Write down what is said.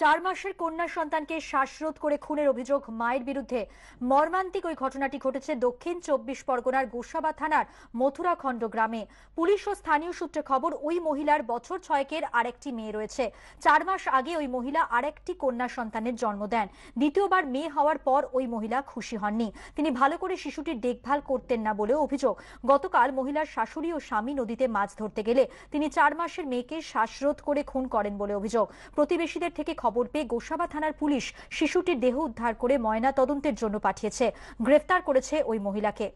চার মাসের কন্যা সন্তানকে শ্বাসরোধ করে খুনের অভিযোগ মায়ের বিরুদ্ধে মর্মান্তিক ওই ঘটনাটি ঘটেছে দক্ষিণ চব্বিশ পরগনার গোসাবা থানার মথুরাখণ্ড গ্রামে পুলিশ ও স্থানীয় সূত্রে খবর ওই মহিলার বছর ছয়কের আরেকটি মেয়ে রয়েছে চার মাস আগে ওই মহিলা আরেকটি কন্যা সন্তানের জন্ম দেন দ্বিতীয়বার মেয়ে হওয়ার পর ওই মহিলা খুশি হননি তিনি ভালো করে শিশুটির দেখভাল করতেন না বলেও অভিযোগ গতকাল মহিলার শাশুড়ি ও স্বামী নদীতে মাছ ধরতে গেলে তিনি চার মাসের মেয়েকে শ্বাসরোধ করে খুন করেন বলে অভিযোগ প্রতিবেশীদের থেকে খবর পেয়ে গোসাবা থানার পুলিশ শিশুটির দেহ উদ্ধার করে ময়না তদন্তের জন্য পাঠিয়েছে গ্রেফতার করেছে ওই মহিলাকে